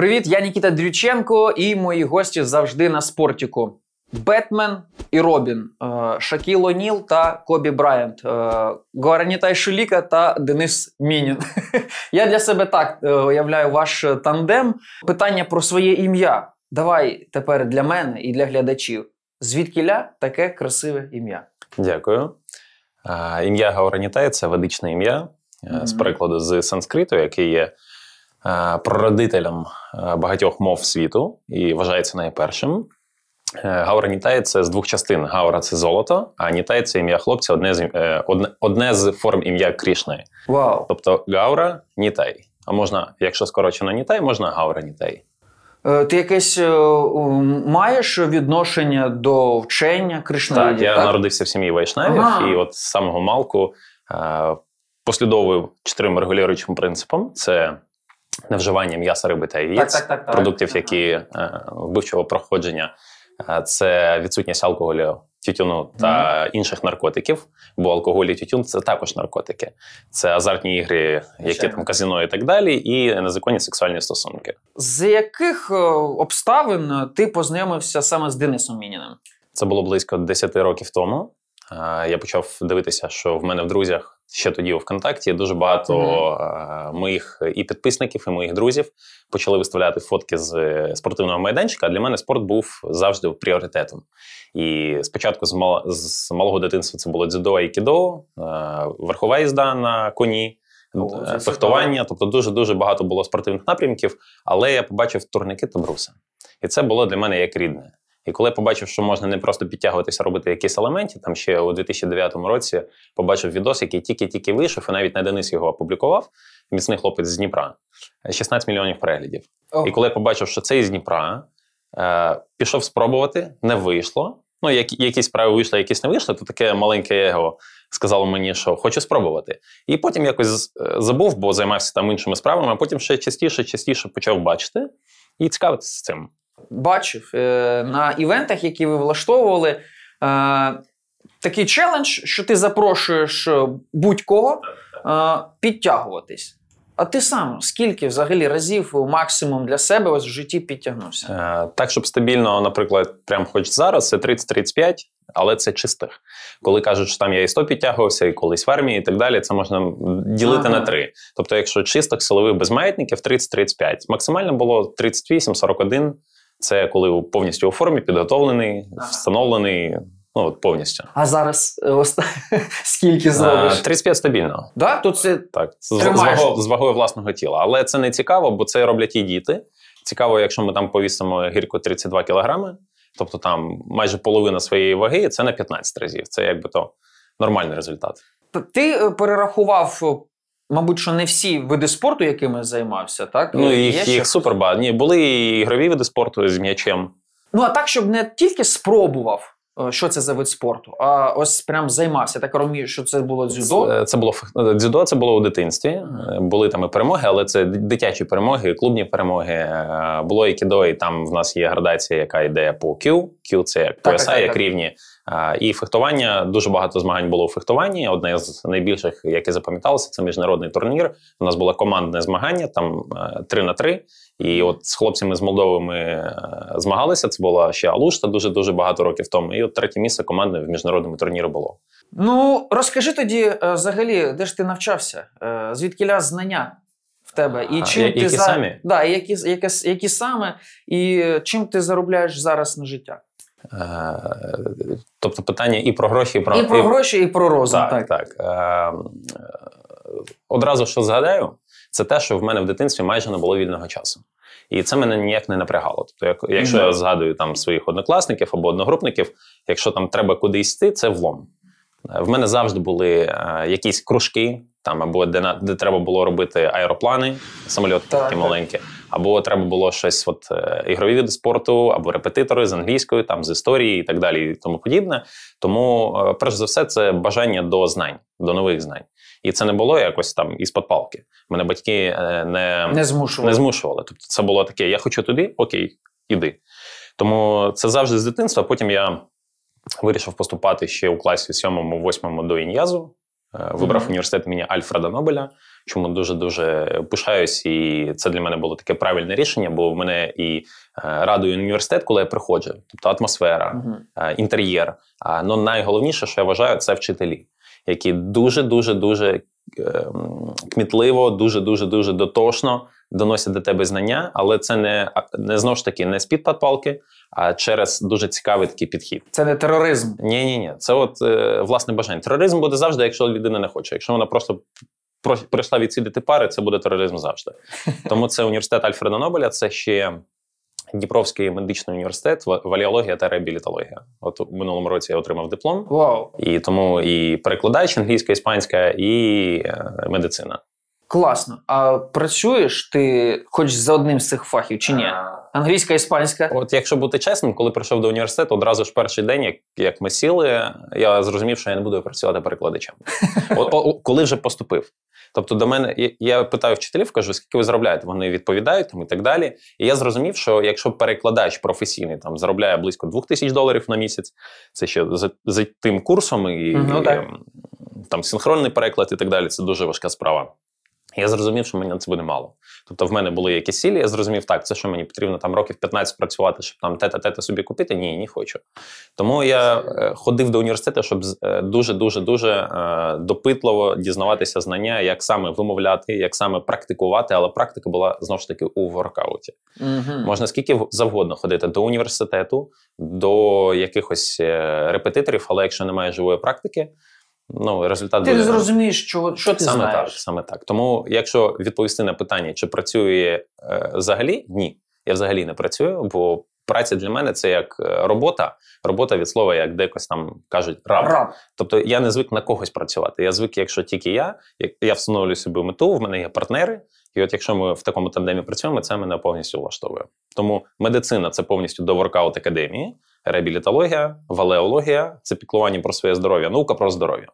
Привіт, я Нікіта Дрюченко і мої гості завжди на спортіку. Бетмен і Робін, е, Шакіл Оніл та Кобі Брайант, е, Гуарані Тайшуліка та Денис Мінін. Я для себе так е, уявляю ваш тандем. Питання про своє ім'я. Давай тепер для мене і для глядачів. Звідкіля таке красиве ім'я? Дякую. Ім'я Гауранітай це ведичне ім'я з перекладу з санскриту, який є Е, прародителем е, багатьох мов світу і вважається найпершим. Е, Гаура Нітай це з двох частин. Гаура це золото, а Нітай це ім'я хлопця, одне з одне, з форм ім'я Крішни. Вау. Тобто Гаура Нітай. А можна, якщо скорочено Нітай, можна Гаура Нітай. Ти якесь маєш відношення до вчення Кришна? Так, я так? народився в сім'ї Вайшнавів, ага. і от з самого малку послідовую чотирьом регулюючим принципом: це на вживання м'яса, риби та яєць, так, так, так, продуктів, які е, вбивчого проходження, е, це відсутність алкоголю, тютюну та mm. інших наркотиків. Бо алкоголь і тютюн це також наркотики, це азартні ігри, які там казино і так далі, і незаконні сексуальні стосунки. З яких е, обставин ти познайомився саме з Денисом Мініним? Це було близько 10 років тому. Я почав дивитися, що в мене в друзях ще тоді у ВКонтакті дуже багато mm-hmm. моїх і підписників, і моїх друзів почали виставляти фотки з е, спортивного майданчика. А Для мене спорт був завжди пріоритетом. І спочатку з, мал... з малого дитинства це було дзюдо і кідо, е, верхова їзда на коні. О, фехтування, тобто дуже дуже багато було спортивних напрямків, але я побачив турники та бруси, і це було для мене як рідне. І коли побачив, що можна не просто підтягуватися, робити якісь елементи, там ще у 2009 році побачив відос, який тільки-тільки вийшов, і навіть не Денис його опублікував. Міцний хлопець з Дніпра, 16 е, мільйонів переглядів. Oh. І коли я побачив, що це із Дніпра, е, пішов спробувати, не вийшло. Ну, як, якісь справи вийшли, якісь не вийшли, то таке маленьке его сказало мені, що хочу спробувати. І потім якось е, забув, бо займався там іншими справами, а потім ще частіше, частіше почав бачити і цікавитися цим бачив е, на івентах, які ви влаштовували, е, такий челендж, що ти запрошуєш е, будь-кого підтягуватись. А ти сам скільки взагалі разів максимум для себе ось в житті підтягнувся? Так, щоб стабільно, наприклад, прям хоч зараз, це 30-35, але це чистих. Коли кажуть, що там я і 100 підтягувався, і колись в армії, і так далі, це можна ділити ага. на 3. Тобто, якщо чистих силових без маятників, 30-35. Максимально було 38-41. Це коли повністю у формі підготовлений, встановлений. Ну от повністю. А зараз е, оста... скільки е, зробиш? 35 стабільно. Да? Тут це так з, ваго, з вагою власного тіла. Але це не цікаво, бо це роблять і діти. Цікаво, якщо ми там повісимо гірку 32 кілограми, тобто там майже половина своєї ваги, це на 15 разів. Це якби то нормальний результат. Ти е, перерахував Мабуть, що не всі види спорту, якими займався, так? Ну, їх, Є ще їх хтось? Ні, були і ігрові види спорту з м'ячем. Ну, а так, щоб не тільки спробував, е, що це за вид спорту, а ось прям займався. Так розумію, що це було дзюдо. Це, е, це було фех- дзюдо, це було у дитинстві. Е, Були там і перемоги, але це дитячі перемоги, клубні перемоги. Е, було і кідо, і там в нас є градація, яка йде по Q. Q – це як пояса, так, так, як так. рівні. І фехтування дуже багато змагань було у фехтуванні. Одне з найбільших, яке запам'яталося, це міжнародний турнір. У нас було командне змагання, там 3 е, на 3 І от з хлопцями з Молдови ми е, змагалися. Це була ще Алушта дуже дуже багато років тому. І от третє місце команди в міжнародному турнірі було. Ну розкажи тоді, е, взагалі, де ж ти навчався? Звідки ля знання? В тебе і чим а, ти які за... самі? Да, які, які, які саме, і чим ти заробляєш зараз на життя? Е, тобто питання і про гроші, і про І про гроші, і про розум. Так, так. так. Е, е, одразу що згадаю, це те, що в мене в дитинстві майже не було вільного часу. І це мене ніяк не напрягало. Тобто, якщо mm-hmm. я згадую там своїх однокласників або одногрупників, якщо там треба кудись йти, це влом. В мене завжди були а, якісь кружки, там або де де треба було робити аероплани, самольоти так, такі маленькі або треба було щось, от е, ігрові від спорту, або репетитори з англійської, там з історії і так далі, і тому подібне. Тому, е, перш за все, це бажання до знань, до нових знань. І це не було якось там із палки. Мене батьки е, не не змушували. не, змушували. Тобто, це було таке: я хочу туди, окей, іди. Тому це завжди з дитинства. Потім я вирішив поступати ще у класі 7-8 до ін'язу. Вибрав mm-hmm. університет імені Альфреда Нобеля чому дуже дуже пишаюсь, і це для мене було таке правильне рішення, бо в мене і е, радує університет, коли я приходжу, тобто атмосфера, mm-hmm. інтер'єр. Е, ну найголовніше, що я вважаю, це вчителі, які дуже дуже дуже кмітливо, дуже дуже дуже дотошно доносять до тебе знання, але це не не знову ж таки не з під підпалки, а через дуже цікавий такий підхід. Це не тероризм. Ні, ні, ні. Це от е, власне бажання. Тероризм буде завжди, якщо людина не хоче, якщо вона просто пройшла відсидіти пари, це буде тероризм завжди. Тому це університет Альфреда Нобеля, це ще Дніпровський медичний університет, валіологія та реабілітологія. От у минулому році я отримав диплом. Вау! І тому і перекладач англійська, іспанська, і е, медицина. Класно. А працюєш ти хоч за одним з цих фахів чи ні? Англійська, іспанська. От, якщо бути чесним, коли прийшов до університету, одразу ж перший день, як як ми сіли, я зрозумів, що я не буду працювати перекладачем. О, коли вже поступив, Тобто, до мене я питаю вчителів, кажу, скільки ви заробляєте? Вони відповідають там і так далі. І я зрозумів, що якщо перекладач професійний там заробляє близько 2 тисяч доларів на місяць, це ще за, за тим курсом і, ну, і ем, там синхронний переклад і так далі. Це дуже важка справа. Я зрозумів, що мені на це буде мало. Тобто, в мене були якісь цілі, я зрозумів, так, це що мені потрібно там років 15 працювати, щоб там тета-тета собі купити. Ні, не хочу. Тому я е, ходив до університету, щоб е, дуже дуже дуже е, допитливо дізнаватися знання, як саме вимовляти, як саме практикувати. Але практика була знову ж таки у воркауті. Угу. Можна скільки завгодно ходити до університету, до якихось репетиторів, але якщо немає живої практики. Ну, результат ти буде... зрозумієш, що що ти саме знаєш. так. Саме так. Тому, якщо відповісти на питання, чи працює е, взагалі, ні, я взагалі не працюю, бо праця для мене це як е, робота. Робота від слова, як декось там кажуть, раб. раб. Тобто я не звик на когось працювати. Я звик, якщо тільки я, як я встановлюю собі мету, в мене є партнери. І от якщо ми в такому тандемі працюємо, це мене повністю влаштовує. Тому медицина це повністю до воркаут академії реабілітологія, валеологія це піклування про своє здоров'я, наука про здоров'я.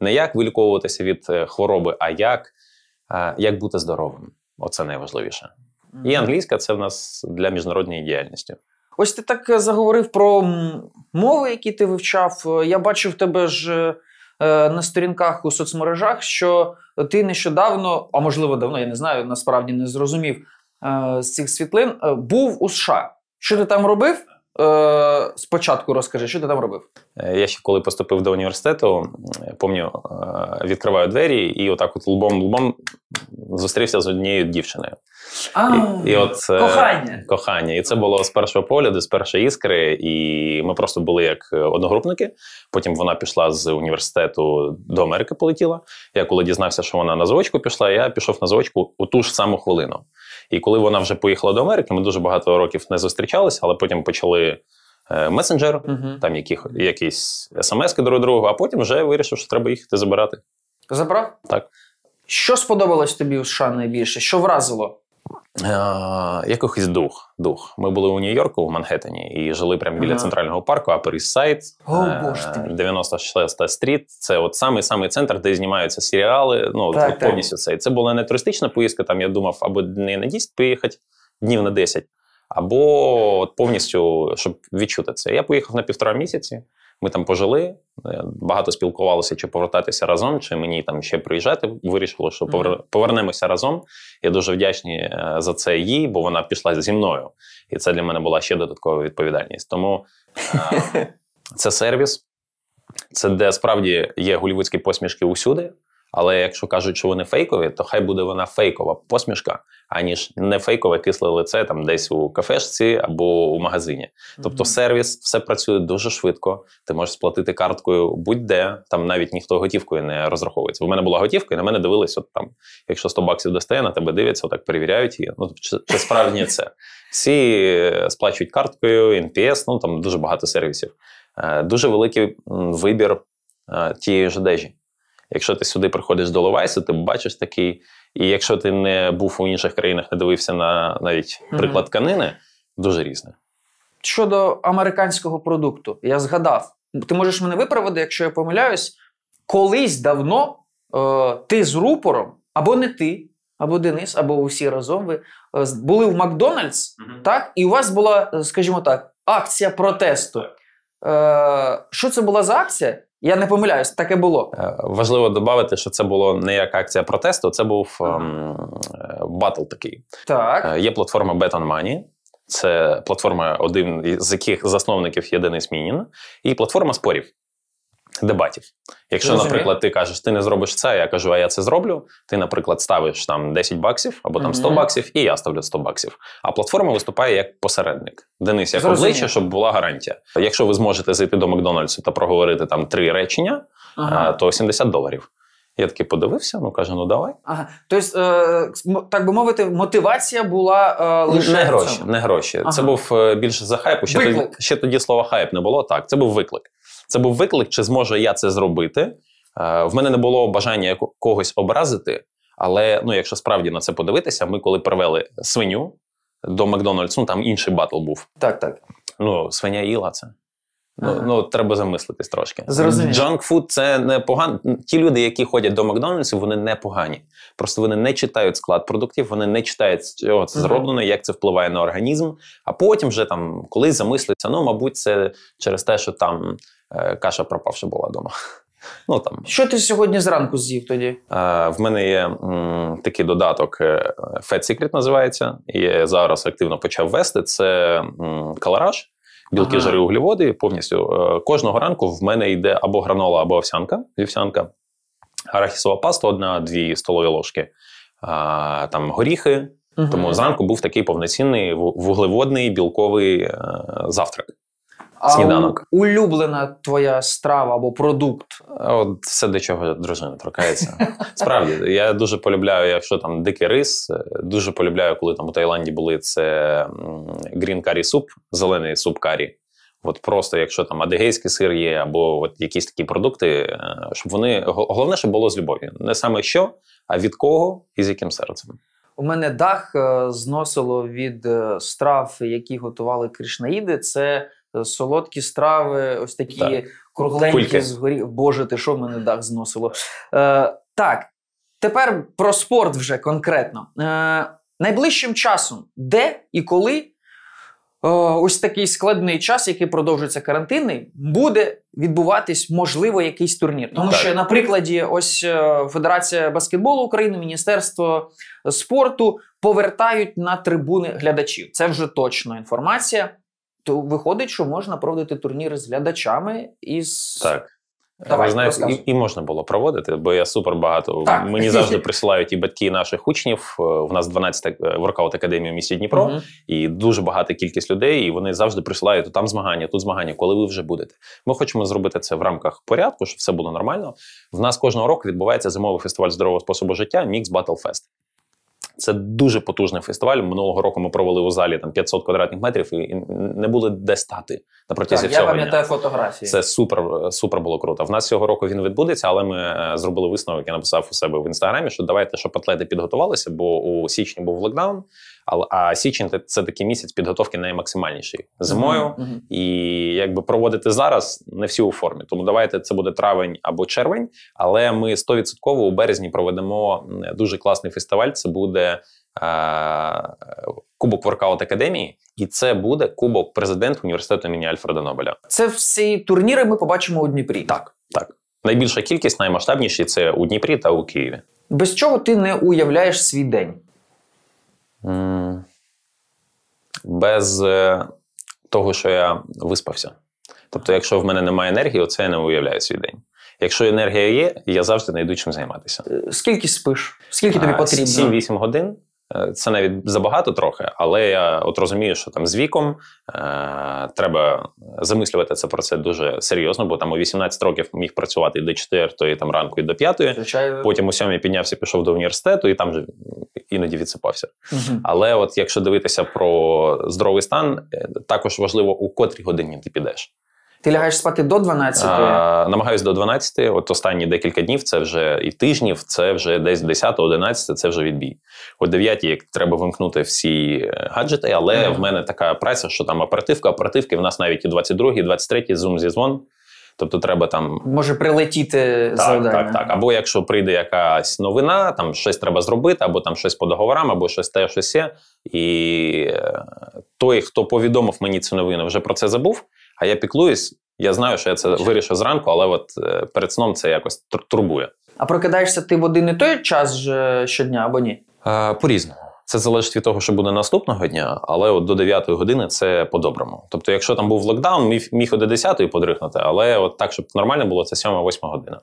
Не як виліковуватися від е, хвороби, а як е, як бути здоровим. Оце найважливіше. І англійська це в нас для міжнародної діяльності. Ось ти так е, заговорив про мови, які ти вивчав. Я бачив тебе ж. На сторінках у соцмережах, що ти нещодавно, а можливо, давно я не знаю, насправді не зрозумів з цих світлин, був у США. Що ти там робив? Е, спочатку розкажи, що ти там робив? Е, я ще коли поступив до університету, помню, е, відкриваю двері і отак от лбом лбом зустрівся з однією дівчиною. А, і, і от, Кохання. Кохання. І це було з першого погляду, з першої іскри. І ми просто були як одногрупники. Потім вона пішла з університету до Америки, полетіла. Я коли дізнався, що вона на звучку пішла, я пішов на звучку у ту ж саму хвилину. І коли вона вже поїхала до Америки, ми дуже багато років не зустрічалися, але потім почали е, месенджер, там яких, якісь смски друг другого, а потім вже вирішив, що треба їхати забирати. Забрав? Так. Що сподобалось тобі в США найбільше? Що вразило? Е, якихось дух. дух. Ми були у Нью-Йорку у Манхеттені і жили прямо біля ага. центрального парку Upper East Side, oh, стріт. Це от самий самий центр, де знімаються серіали. Ну так, так. повністю це. Це була не туристична поїздка. Там я думав, або не на 10 поїхати днів на 10, або от повністю щоб відчути це. Я поїхав на півтора місяці. Ми там пожили, е, багато спілкувалися, чи повертатися разом, чи мені там ще приїжджати. Вирішило, що повернемося разом. Я дуже вдячний е, за це їй, бо вона пішла зі мною. І це для мене була ще додаткова відповідальність. Тому е, це сервіс, це де справді є голівудські посмішки усюди. Але якщо кажуть, що вони фейкові, то хай буде вона фейкова посмішка, аніж не фейкове кисле лице там десь у кафешці або у магазині. Тобто сервіс все працює дуже швидко. Ти можеш сплатити карткою будь-де. Там навіть ніхто готівкою не розраховується. У мене була готівка, і на мене дивились, от там, якщо 100 баксів достає, на тебе дивляться, отак перевіряють її. Ну тобто, чи, чи справді це? Всі е, сплачують карткою, NPS, ну там дуже багато сервісів. Е, дуже великий вибір е, тієї ж одежі. Якщо ти сюди приходиш до Левайса, ти бачиш такий. І якщо ти не був у інших країнах, не дивився на навіть приклад тканини, дуже різне. Щодо американського продукту, я згадав, ти можеш мене виправити, якщо я помиляюсь, колись давно е, ти з рупором, або не ти, або Денис, або усі разом ви е, були в Макдональдс, mm-hmm. так, і у вас була, е, скажімо так, акція протесту. Е, Що це була за акція? Я не помиляюсь, таке було. Е, важливо додати, що це було не як акція протесту, це був ем, батл такий. Так. Е, є платформа Bet on Money. Це платформа, один з яких засновників єдиний смінін, і платформа спорів. Дебатів, якщо, наприклад, ти кажеш, ти не зробиш це, я кажу, а я це зроблю. Ти, наприклад, ставиш там 10 баксів або там 100 баксів, і я ставлю 100 баксів. А платформа виступає як посередник. Денис, як Зрозуміло. обличчя, щоб була гарантія. Якщо ви зможете зайти до Макдональдсу та проговорити там три речення, ага. то 70 доларів. Я такий подивився, ну каже, ну давай. Ага. Тобто, е, так би мовити, мотивація була е, лише. Не гроші. не гроші. Ага. Це був е, більше за хайпу. Ще виклик. тоді, ще тоді слова хайп не було. Так, це був виклик. Це був виклик, чи зможу я це зробити. Е, в мене не було бажання когось образити, але ну, якщо справді на це подивитися, ми коли привели свиню до Макдональдс, ну там інший батл був. Так, так. Ну, свиня їла це. Ну, ага. Ну, ну треба замислитись трошки. Зрозуміло. Джанкфуд це не погано. Ті люди, які ходять до Макдональдсів, вони не погані. Просто вони не читають склад продуктів, вони не читають, що це зроблено, як це впливає на організм. А потім вже там, коли замислиться, ну мабуть, це через те, що там Е, каша пропавши була вдома. Ну, там. Що ти сьогодні зранку з'їв тоді? Е, в мене є м, такий додаток е, Fat Secret називається. І я зараз активно почав вести. Це м, калораж, білки, ага. жири, углеводи. Повністю кожного ранку в мене йде або гранола, або овсянка. Вівсянка, арахісова паста, одна-дві столові ложки, е, там горіхи. Угу. Тому зранку був такий повноцінний вуглеводний білковий завтрак сніданок. А улюблена твоя страва або продукт. От все до чого дружина торкається. Справді, я дуже полюбляю, якщо там дикий рис, е, дуже полюбляю, коли там у Таїланді були це грін карі суп, зелений суп карі. От просто, якщо там адигейський сир є, або от якісь такі продукти, е, щоб вони головне, щоб було з любов'ю. Не саме що, а від кого і з яким серцем. У мене дах е, зносило від страв, які готували кришнаїди. Це Е, солодкі страви, ось такі так. кругленькі з Боже, ти що мене дах зносило? Е, Так, тепер про спорт вже конкретно. Е, Найближчим часом, де і коли о, е, ось такий складний час, який продовжується карантинний, буде відбуватись, можливо, якийсь турнір. Тому так. що, на прикладі, ось е, Федерація баскетболу України, Міністерство спорту повертають на трибуни глядачів. Це вже точно інформація то виходить, що можна проводити турніри з глядачами із так. Давай, знаю, і, і можна було проводити, бо я супер багато. Так. Мені завжди присилають і батьки наших учнів. Е, е, у нас 12 воркаут академія в місті Дніпро, угу. і дуже багата кількість людей. І вони завжди присилають там змагання, тут змагання, коли ви вже будете. Ми хочемо зробити це в рамках порядку, щоб все було нормально. В нас кожного року відбувається зимовий фестиваль здорового способу життя, Мікс Battle Fest. Це дуже потужний фестиваль. Минулого року ми провели у залі там 500 квадратних метрів і не було де стати на протязі всього. Я пам'ятаю фотографії. Це супер супер було круто. В нас цього року він відбудеться, але ми е, зробили висновок. Я написав у себе в інстаграмі, що давайте, щоб атлети підготувалися, бо у січні був локдаун. А січень це це такий місяць підготовки наймаксимальніший зимою, uh -huh. і якби проводити зараз не всі у формі. Тому давайте це буде травень або червень. Але ми стовідсотково у березні проведемо дуже класний фестиваль. Це буде буде Кубок Воркаут Академії, і це буде Кубок президент університету імені Альфреда Нобеля. Це всі турніри ми побачимо у Дніпрі. Так, так. Найбільша кількість, наймасштабніші це у Дніпрі та у Києві. Без чого ти не уявляєш свій день? без е, того, що я виспався. Тобто, якщо в мене немає енергії, оце я не уявляю свій день. Якщо енергія є, я завжди знайду чим займатися. Е, скільки спиш? Скільки тобі потрібно? 7-8 годин. Е, це навіть забагато трохи, але я от розумію, що там з віком е, треба замислювати це про це дуже серйозно, бо там у 18 років міг працювати і до 4 там ранку, і до 5. Звичайно. Потім у 7 піднявся, пішов до університету і там же іноді відсипався. Угу. Але от якщо дивитися про здоровий стан, е, також важливо у котрій годині ти підеш. Ти лягаєш спати до 12? А, Намагаюсь до 12. От останні декілька днів це вже і тижнів, це вже десь 10-11, це вже відбій. О 9 як треба вимкнути всі е, гаджети, але mm в мене така праця, що там оперативка, оперативки. В нас навіть і 22, і 23 зум зі дзвон. Тобто треба там може прилетіти так, завдання. Так, так. Або якщо прийде якась новина, там щось треба зробити, або там щось по договорам, або щось те, щось. є. І е, той, хто повідомив мені цю новину, вже про це забув а я піклуюсь. Я знаю, що я це вирішу зранку, але от е, перед сном це якось турбує. А прокидаєшся ти в один і той час же щодня або ні? Е, по різному. Це залежить від того, що буде наступного дня, але от до 9 години це по-доброму. Тобто, якщо там був локдаун, міг міг до 10 подригнути, але от так, щоб нормально було, це 7-8 година.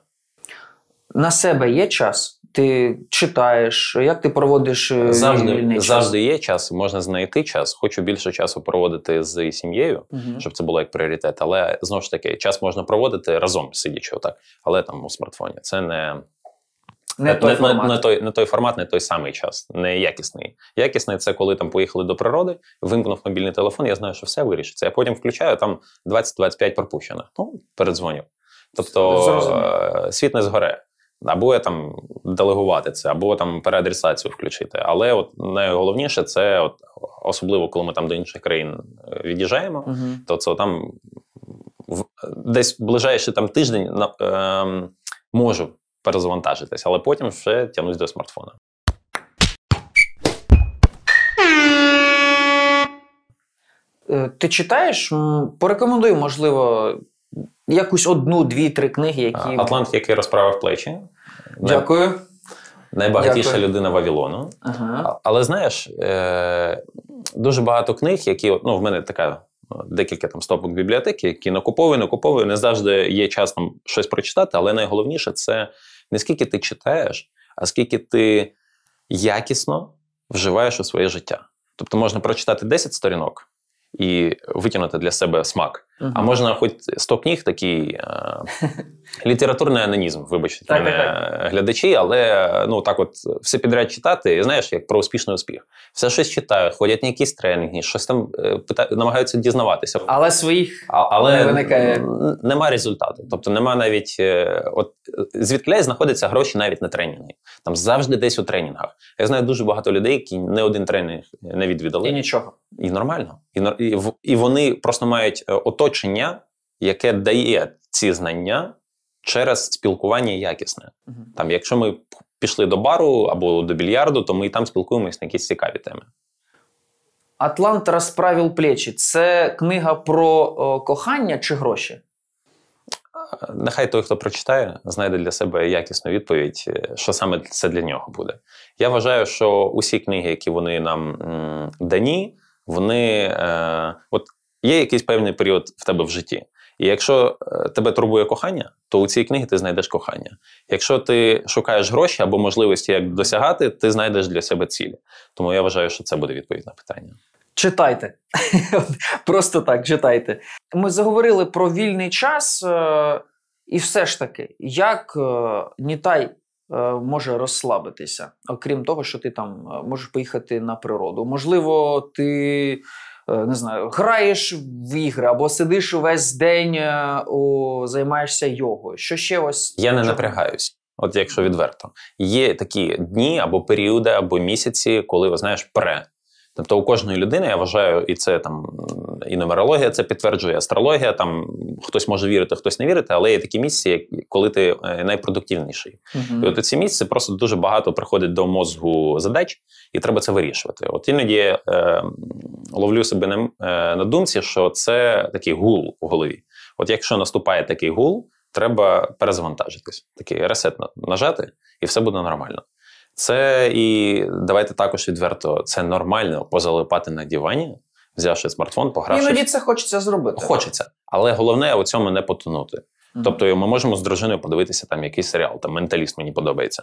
На себе є час? ти читаєш, як ти проводиш е, завжди час? завжди є час, можна знайти час. Хочу більше часу проводити з сім'єю, угу. щоб це було як пріоритет. Але знову ж таки, час можна проводити разом сидячи, отак. Але там у смартфоні це не. Не, той формат, не, не, той, не той формат, не той самий час, не якісний. Якісний це коли там поїхали до природи, вимкнув мобільний телефон, я знаю, що все вирішиться. Я потім включаю там 20-25 пропущено. Ну, передзвоню. Тобто е, світ не згоре. Або там делегувати це, або там переадресацію включити. Але от найголовніше це, от, особливо коли ми там до інших країн е, від'їжджаємо, uh-huh. то це там в, десь ближайший там тиждень на, е, можу перезавантажитись, але потім ще тягнусь до смартфона. Е, ти читаєш? Порекомендуй, можливо, Якусь одну, дві-три книги, які. Атлант, який розправив плечі. Дякую. Найбагатіша Дякую. людина Вавілону. Ага. Але знаєш, е, дуже багато книг, які ну, в мене така е, декілька там стопок бібліотеки, які накуповую, накуповую. Не завжди є час там щось прочитати, але найголовніше це не скільки ти читаєш, а скільки ти якісно вживаєш у своє життя. Тобто можна прочитати 10 сторінок і витягнути для себе смак. Угу. А можна хоч 100 книг такий е, літературний анонізм, вибачте так, мене так. глядачі, але ну так, от все підряд читати, знаєш, як про успішний успіх. Все щось читаю, ходять на якісь тренінги, щось там е, пита... намагаються дізнаватися. Але своїх а, але не виникає немає результату. Тобто немає навіть е, от е, звідки знаходяться гроші навіть на тренінги. Там завжди десь у тренінгах. Я знаю дуже багато людей, які не один тренінг не відвідали. І нічого. І нормально. І і, і вони просто мають оточення оточення, яке дає ці знання через спілкування якісне. Там, якщо ми пішли до бару або до більярду, то ми і там спілкуємось на якісь цікаві теми. Атлант розправив плечі. Це книга про о, кохання чи гроші? Е, нехай той, хто прочитає, знайде для себе якісну відповідь, е, що саме це для нього буде. Я вважаю, що усі книги, які вони нам м, дані, вони е, от Є якийсь певний період в тебе в житті. І якщо е, тебе турбує кохання, то у цій книги ти знайдеш кохання. Якщо ти шукаєш гроші або можливості, як досягати, ти знайдеш для себе цілі. Тому я вважаю, що це буде відповідь на питання. Читайте просто так. Читайте. Ми заговорили про вільний час, е, і все ж таки, як е, Нітай може розслабитися, окрім того, що ти там можеш поїхати на природу. Можливо, ти. Е, не знаю, граєш в ігри або сидиш увесь день, е, у займаєшся йогою. Що ще ось? Я не напрягаюсь. От якщо відверто, є такі дні або періоди, або місяці, коли ви знаєш пре. Тобто у кожної людини я вважаю, і це там і нумерологія це підтверджує, астрологія. Там хтось може вірити, хтось не вірити, але є такі місця, коли ти е, найпродуктивніший. Uh-huh. І от ці місці просто дуже багато приходить до мозгу задач, і треба це вирішувати. От іноді е, ловлю себе на, е, на думці, що це такий гул у голові. От якщо наступає такий гул, треба перезавантажитись, такий ресет нажати, і все буде нормально. Це і давайте також відверто це нормально позалипати на дивані, взявши смартфон, погравши. Іноді це хочеться зробити. Хочеться, але головне у цьому не потонути. Mm-hmm. Тобто, ми можемо з дружиною подивитися там якийсь серіал, там менталіст мені подобається.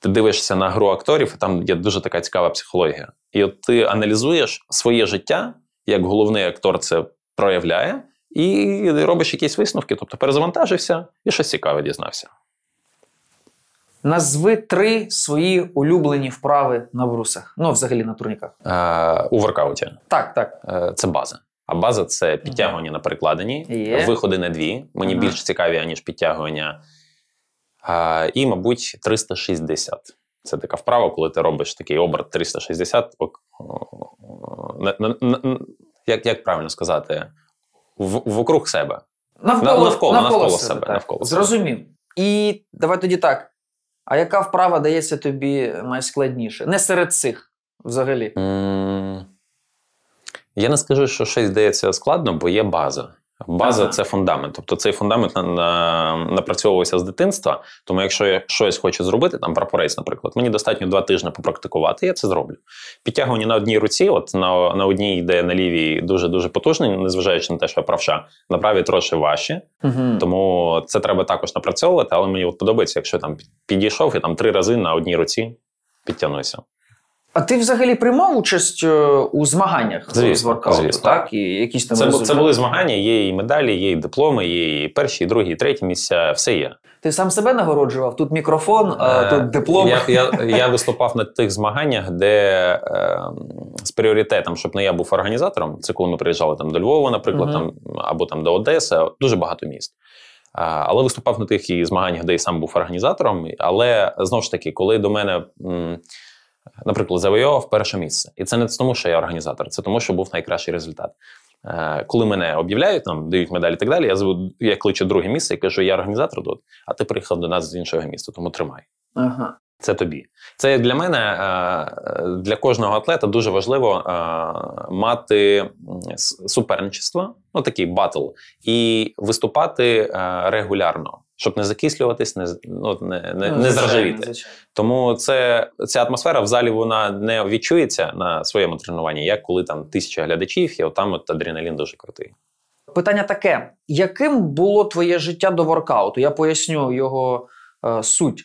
Ти дивишся на гру акторів, і там є дуже така цікава психологія. І от ти аналізуєш своє життя, як головний актор це проявляє, і робиш якісь висновки, тобто перезавантажився і щось цікаве дізнався. Назви три свої улюблені вправи на брусах. Ну, взагалі на турніках. Е, у воркауті. Так, так. Е, це база. А база це підтягування на перекладині, Є. виходи на дві. Мені Ага. більш цікаві, аніж підтягування. Е, і, мабуть, 360. Це така вправа, коли ти робиш такий оберт 360. Як, правильно сказати? В, вокруг себе. Навколо, Навколо- навколо себе, навколо себе. Зрозумів. І давай тоді так: а яка вправа дається тобі найскладніше? Не серед цих взагалі? Я не скажу, що щось дається складно, бо є база. База це фундамент. Тобто цей фундамент на, на, напрацьовувався з дитинства. Тому, якщо я щось хочу зробити, там прапорець, наприклад, мені достатньо два тижні попрактикувати, я це зроблю. Підтягування на одній руці, от на на одній йде на лівій дуже дуже потужний, незважаючи на те, що я правша, на правій трошки важче. Угу. Тому це треба також напрацьовувати. Але мені от подобається, якщо там підійшов і там три рази на одній руці підтягнувся. А ти взагалі приймав участь е, у змаганнях звісно, з воркауту, звісно. так? І якісь там Це це були змагання, є і медалі, є і дипломи, є і перші, і другі, і треті місця, все є. Ти сам себе нагороджував? Тут мікрофон, а, е, тут диплом. Я я, я виступав на тих змаганнях, де е, з пріоритетом, щоб не ну, я був організатором, це коли ми приїжджали там до Львова, наприклад, угу. там або там до Одеси, дуже багато міст. Але виступав на тих і змаганнях, де я сам був організатором. Але знову ж таки, коли до мене. М- наприклад, завойовував перше місце. І це не тому, що я організатор, це тому, що був найкращий результат. Е, коли мене об'являють, там дають медалі і так далі, я зву, я кличу друге місце і кажу, я організатор тут, а ти приїхав до нас з іншого міста, тому тримай. Ага. Це тобі. Це для мене, е, для кожного атлета дуже важливо е, мати суперничество, ну такий батл, і виступати регулярно щоб не закислюватись, не ну, ну, не, не, не заржавіти. Тому це, ця атмосфера в залі вона не відчується на своєму тренуванні, як коли там тисяча глядачів, є там от адреналін дуже крутий. Питання таке: яким було твоє життя до воркауту? Я поясню його е, суть.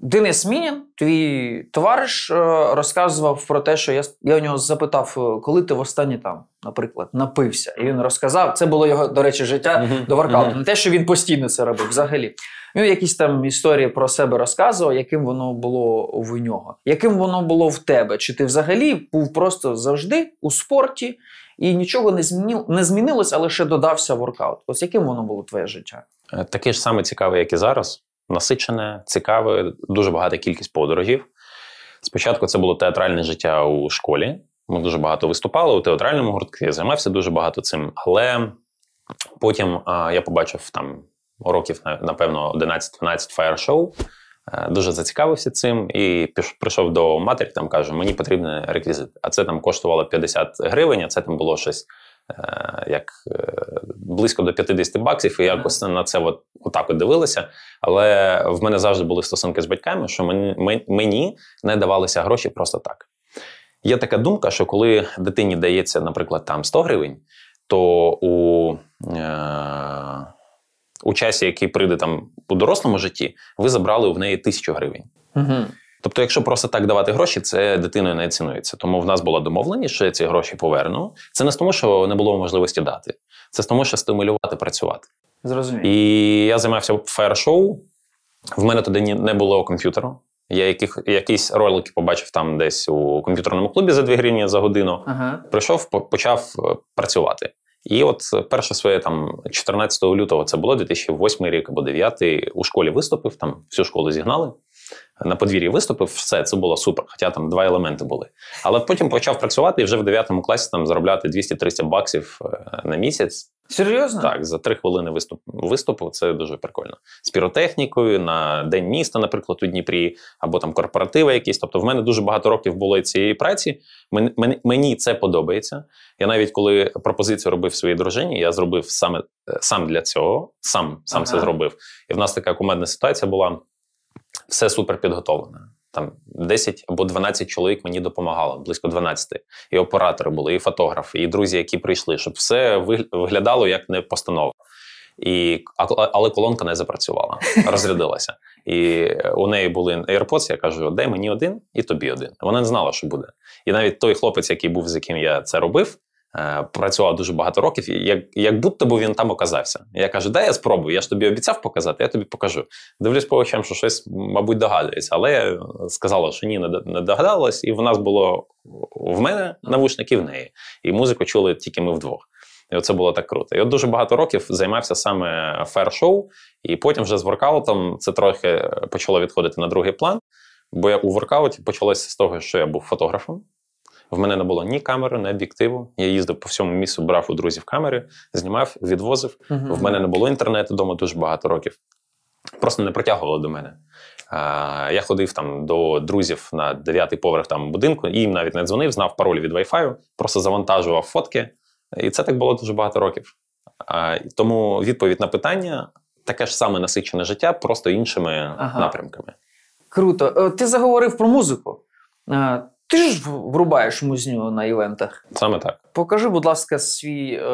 Денис Мінін, твій товариш, е, розказував про те, що я я у нього запитав, е, коли ти в останній там, наприклад, напився. І він розказав, це було його, до речі, життя до воркауту. Не те, що він постійно це робив взагалі. Він ну, якісь там історії про себе розказував, яким воно було в нього, яким воно було в тебе. Чи ти взагалі був просто завжди у спорті і нічого не змінив, не змінилось, а лише додався воркаут. Ось яким воно було твоє життя? Е, таке ж саме цікаве, як і зараз насичене, цікаве, дуже багата кількість подорогів. Спочатку це було театральне життя у школі. Ми дуже багато виступали у театральному гуртку, я займався дуже багато цим. Але потім а, я побачив там років, напевно, 11-12 фаєр-шоу. Е, дуже зацікавився цим і прийшов до матері, там каже, мені потрібен реквізит. А це там коштувало 50 гривень, а це там було щось е, як е, близько до 50 баксів. І якось на це от отак от дивилися. Але в мене завжди були стосунки з батьками, що мені, мені не давалися гроші просто так. Є така думка, що коли дитині дається, наприклад, там 100 гривень, то у е- у часі, який прийде там у дорослому житті, ви забрали в неї тисячу гривень. Угу. Тобто, якщо просто так давати гроші, це дитиною не цінується. Тому в нас була домовленість, що я ці гроші поверну. Це не з тому, що не було можливості дати, це з тому, що стимулювати працювати. Зрозуміло. І я займався фаєр-шоу. В мене тоді не було комп'ютеру. Я яких, якісь ролики побачив там десь у комп'ютерному клубі за 2 гривні за годину. Ага. Прийшов, почав е, працювати. І от перше своє там 14 лютого це було 2008 рік або 2009, У школі виступив, там всю школу зігнали на подвір'ї виступив, все це було супер. Хоча там два елементи були. Але потім почав працювати і вже в 9 класі там заробляти 200-300 баксів е, на місяць. Серйозно? Так, за три хвилини виступ виступу це дуже прикольно. З піротехнікою на день міста, наприклад, у Дніпрі, або там корпоративи якісь. Тобто, в мене дуже багато років було цієї праці. Мені, мені це подобається. Я навіть коли пропозицію робив своїй дружині, я зробив саме е, сам для цього, сам сам ага. це зробив. І в нас така кумедна ситуація була все супер підготовлене Там 10 або 12 чоловік мені допомагало, близько 12. І оператори були, і фотографи, і друзі, які прийшли, щоб все виглядало як не постанова. І, Але колонка не запрацювала, розрядилася. І у неї були AirPods, я кажу: дай мені один і тобі один. Вона не знала, що буде. І навіть той хлопець, який був, з яким я це робив, Е, працював дуже багато років, і як як будто б він там оказався. Я кажу, да, я спробую, я ж тобі обіцяв показати, я тобі покажу. Дивлюсь по очам, що щось, мабуть, догадується, але я сказала, що ні, не догадалась, і в нас було в мене навушники в неї. І музику чули тільки ми вдвох. І це було так круто. І от дуже багато років займався саме фер-шоу, і потім вже з воркаутом це трохи почало відходити на другий план. Бо я у воркауті почалося з того, що я був фотографом. В мене не було ні камери, ні об'єктиву. Я їздив по всьому місту, брав у друзів камери, знімав, відвозив. Uh-huh. В мене не було інтернету вдома дуже багато років. Просто не притягувало до мене. А, я ходив там до друзів на дев'ятий поверх там будинку, і їм навіть не дзвонив, знав пароль від Wi-Fi, просто завантажував фотки. І це так було дуже багато років. А, тому відповідь на питання таке ж саме насичене життя, просто іншими ага. напрямками. Круто. Е, ти заговорив про музику. Е, ти ж врубаєш музню на івентах. Саме так. Покажи, будь ласка, свій е,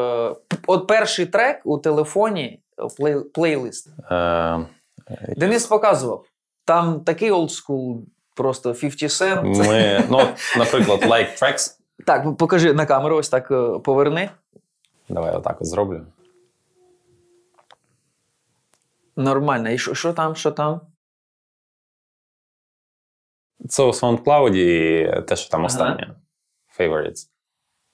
от перший трек у телефоні е, плей, плейлист. Е, е, Денис показував. Там такий олдскул, просто 50 Cent. Ми, ну, Наприклад, Like Tracks. Так, покажи на камеру, ось так е, поверни. Давай отак зроблю. Нормально. І що там, що там? Це у SoundCloud і те, що там останнє. Ага. Favorites.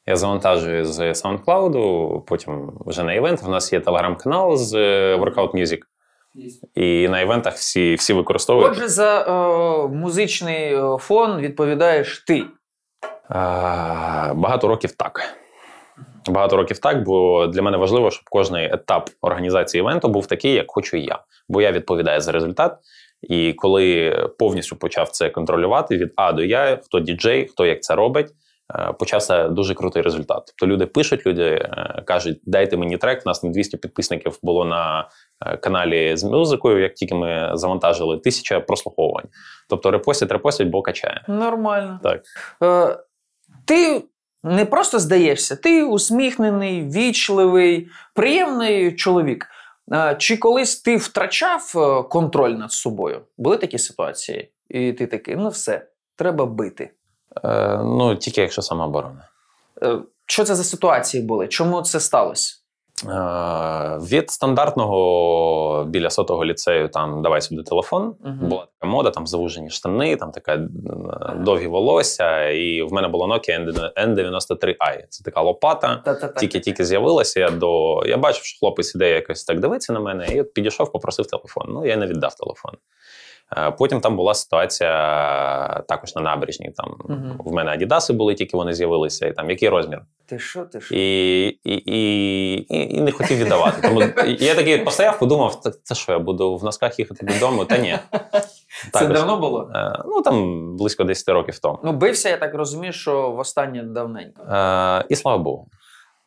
Я завантажую з SoundCloud, потім вже на івент. В нас є телеграм-канал з е, Workout Music. І на івентах всі всі використовують. Отже, за е, музичний е, фон відповідаєш ти. А, багато років так. Багато років так, бо для мене важливо, щоб кожний етап організації івенту був такий, як хочу я. Бо я відповідаю за результат. І коли повністю почав це контролювати від А до Я, хто діджей, хто як це робить, е, почався дуже крутий результат. Тобто люди пишуть, люди е, кажуть, дайте мені трек. У нас там 200 підписників було на е, каналі з музикою. Як тільки ми завантажили, тисяча прослуховувань. Тобто репостять, репостять, бо качає. Нормально. Так. Е, Ти не просто здаєшся, ти усміхнений, вічливий, приємний чоловік. Чи колись ти втрачав е, контроль над собою? Були такі ситуації? І ти такий, ну все, треба бити. Е, Ну, тільки якщо самооборона. Е, Що це за ситуації були? Чому це сталося? Е, від стандартного біля сотого ліцею там давай сюди телефон. uh Була така мода, там завужені штани, там таке довгі волосся. І в мене було Nokia N93i. Це така лопата. Uh-huh. Тільки-тільки з'явилася. Я до я бачив, що хлопець іде якось так дивиться на мене, і от підійшов, попросив телефон. Ну я не віддав телефон. Е, потім там була ситуація е, також на набережні. Там угу. в мене Адідаси були, тільки вони з'явилися. І там який розмір? Ти що, ти що? І і, і, і, і не хотів віддавати. Тому я такий постояв, подумав: це що я буду в носках їхати додому? Та ні. Це давно було? Е, ну там близько 10 років тому. Ну, бився, я так розумію, що в останнє давненько. Е, і слава Богу.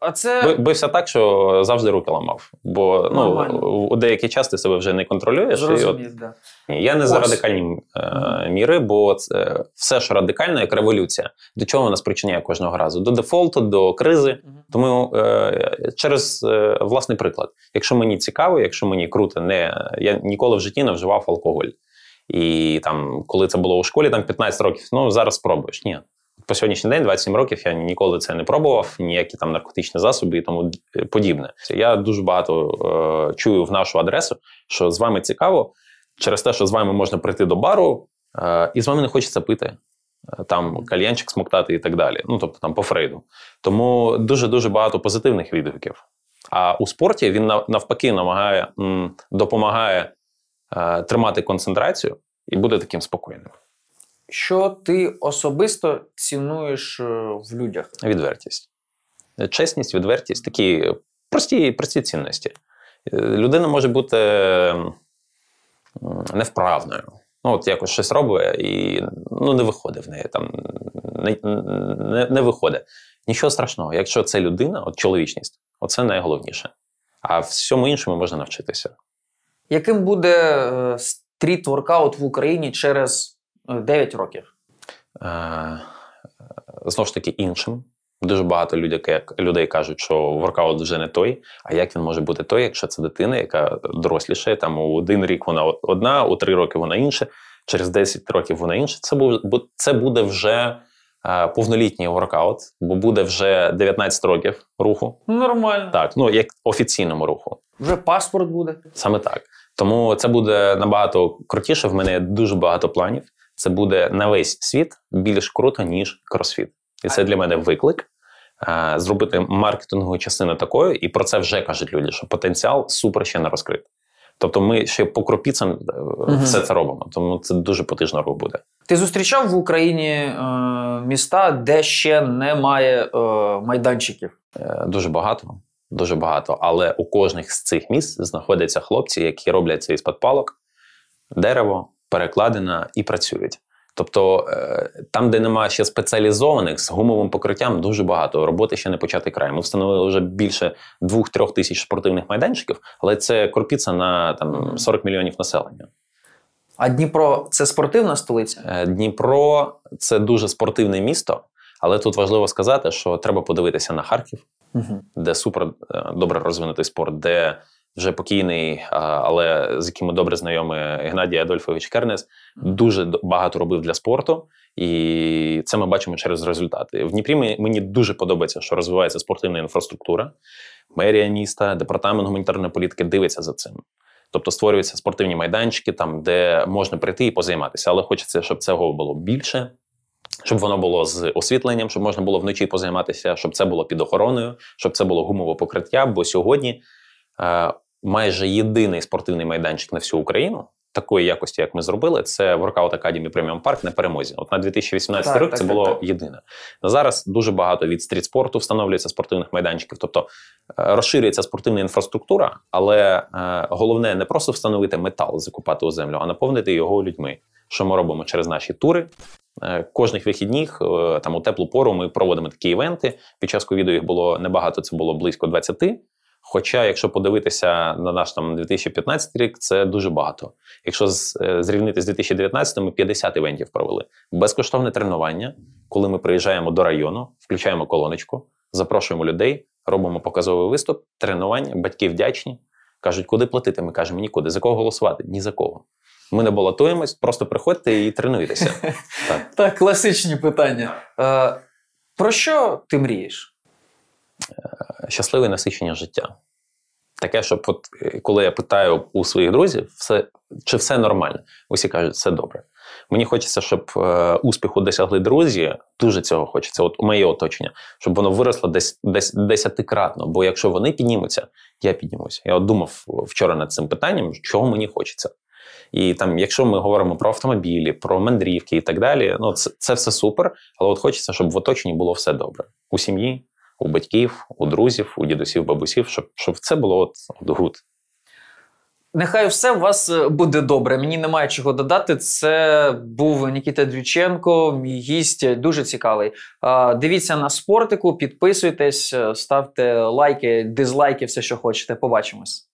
А це бився так, що завжди руки ламав, бо ну у деякий час ти себе вже не контролюєш. Зрозумів, і от... Я не Ось. за радикальні е, міри, бо це все, що радикально, як революція, до чого вона спричиняє кожного разу? До дефолту, до кризи. Угу. Тому е, через е, власний приклад, якщо мені цікаво, якщо мені круто, не я ніколи в житті не вживав алкоголь. І там, коли це було у школі, там 15 років, ну зараз спробуєш. Ні, по сьогоднішній день, 27 років, я ніколи це не пробував, ніякі там наркотичні засоби і тому подібне. Я дуже багато е, чую в нашу адресу, що з вами цікаво, через те, що з вами можна прийти до бару, е, і з вами не хочеться пити. Е, там кальянчик смоктати і так далі. Ну тобто там по Фрейду. Тому дуже дуже багато позитивних відгуків. А у спорті він навпаки намагає допомагає е, тримати концентрацію і бути таким спокійним. Що ти особисто цінуєш е, в людях? Відвертість. Чесність, відвертість такі прості прості цінності. Е, людина може бути невправною. Ну, от якось щось робить і ну, не виходить в неї там. Не, не, не виходить. Нічого страшного, якщо це людина, от чоловічність, оце найголовніше. А всьому іншому можна навчитися. Яким буде е, стріт-воркаут в Україні через 9 років. Е, Знову ж таки, іншим. Дуже багато людей людей кажуть, що воркаут вже не той. А як він може бути той, якщо це дитина, яка дорослішає, там у один рік вона одна, у три роки вона інша, через 10 років вона інша. Це це буде вже е, повнолітній воркаут, бо буде вже 19 років руху. Нормально. Так, ну як офіційному руху. Вже паспорт буде. Саме так. Тому це буде набагато крутіше. В мене дуже багато планів це буде на весь світ більш круто, ніж кросфіт. І це для мене виклик. Е, зробити маркетингову частину такою, і про це вже кажуть люди, що потенціал супер ще не розкрит. Тобто, ми ще по кропіцям угу. Е, все це робимо. Тому це дуже потижна робота буде. Ти зустрічав в Україні е, міста, де ще немає е, майданчиків? Е, Дуже багато, дуже багато. Але у кожних з цих міст знаходяться хлопці, які роблять це із подпалок, дерево, перекладена і працюють. Тобто е, там, де немає ще спеціалізованих з гумовим покриттям, дуже багато роботи ще не почати край. Ми встановили вже більше двох-трьох тисяч спортивних майданчиків, але це корпіца на там 40 мільйонів населення. А Дніпро це спортивна столиця? Е, Дніпро це дуже спортивне місто, але тут важливо сказати, що треба подивитися на Харків, угу. де супер е, добре розвинутий спорт, де вже покійний, але з яким ми добре знайомі Геннадій Адольфович Кернес, дуже багато робив для спорту, і це ми бачимо через результати. В Дніпрі мені дуже подобається, що розвивається спортивна інфраструктура. Мерія міста, департамент гуманітарної політики дивиться за цим. Тобто створюються спортивні майданчики, там де можна прийти і позайматися. Але хочеться, щоб цього було більше, щоб воно було з освітленням, щоб можна було вночі позайматися, щоб це було під охороною, щоб це було гумове покриття. Бо сьогодні Е, майже єдиний спортивний майданчик на всю Україну. Такої якості, як ми зробили, це Workout Academy Premium Park на перемозі. От на 2018 так, рік так, це так, було єдине. Зараз дуже багато від стрітспорту встановлюється спортивних майданчиків, тобто е, розширюється спортивна інфраструктура, але е, головне не просто встановити метал, закупати у землю, а наповнити його людьми. Що ми робимо через наші тури. Кожних вихідніх там у теплу пору ми проводимо такі івенти. Під час ковіду їх було небагато, це було близько 20. Хоча, якщо подивитися на наш там 2015 рік, це дуже багато. Якщо е, зрівнити з 2019, ми 50 івентів провели безкоштовне тренування, коли ми приїжджаємо до району, включаємо колоночку, запрошуємо людей, робимо показовий виступ, тренування, батьки вдячні. Кажуть, куди платити? Ми кажемо нікуди. За кого голосувати? Ні за кого. Ми не балотуємось, просто приходьте і тренуйтеся. так класичні питання. Е, про що ти мрієш? щасливе насичення життя. Таке, щоб от, е, коли я питаю у своїх друзів, все, чи все нормально, усі кажуть, все добре. Мені хочеться, щоб е, успіху досягли друзі. Дуже цього хочеться. От моє оточення, щоб воно виросло десь десь десятикратно. Бо якщо вони піднімуться, я піднімуся. Я от думав вчора над цим питанням, чого мені хочеться. І там, якщо ми говоримо про автомобілі, про мандрівки і так далі, ну це, це все супер. Але от хочеться, щоб в оточенні було все добре у сім'ї, у батьків, у друзів, у дідусів, бабусів, щоб щоб це було от, от гуд. Нехай все у вас е, буде добре. Мені немає чого додати. Це був Нікіта Дрюченко, мій гість дуже цікавий. Дивіться на спортику, підписуйтесь, е, ставте лайки, дизлайки, все, що хочете. Побачимось.